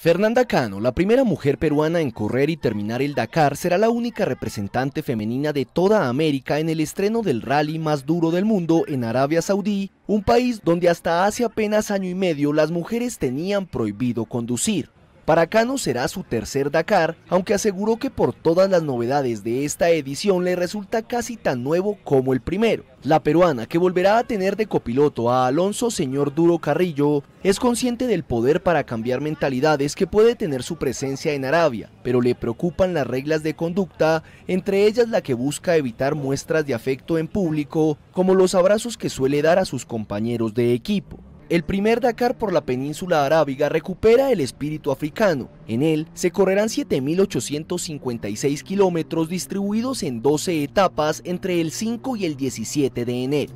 Fernanda Cano, la primera mujer peruana en correr y terminar el Dakar, será la única representante femenina de toda América en el estreno del rally más duro del mundo en Arabia Saudí, un país donde hasta hace apenas año y medio las mujeres tenían prohibido conducir. Para Cano será su tercer Dakar, aunque aseguró que por todas las novedades de esta edición le resulta casi tan nuevo como el primero. La peruana, que volverá a tener de copiloto a Alonso Señor Duro Carrillo, es consciente del poder para cambiar mentalidades que puede tener su presencia en Arabia, pero le preocupan las reglas de conducta, entre ellas la que busca evitar muestras de afecto en público, como los abrazos que suele dar a sus compañeros de equipo. El primer Dakar por la península arábiga recupera el espíritu africano. En él se correrán 7.856 kilómetros distribuidos en 12 etapas entre el 5 y el 17 de enero.